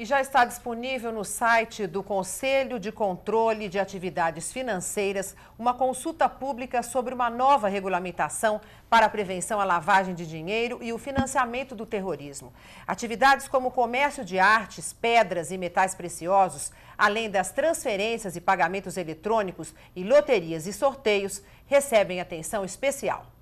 e já está disponível no site do Conselho de Controle de Atividades Financeiras uma consulta pública sobre uma nova regulamentação para a prevenção à lavagem de dinheiro e o financiamento do terrorismo. Atividades como comércio de artes, pedras e metais preciosos, além das transferências e pagamentos eletrônicos e loterias e sorteios, recebem atenção especial.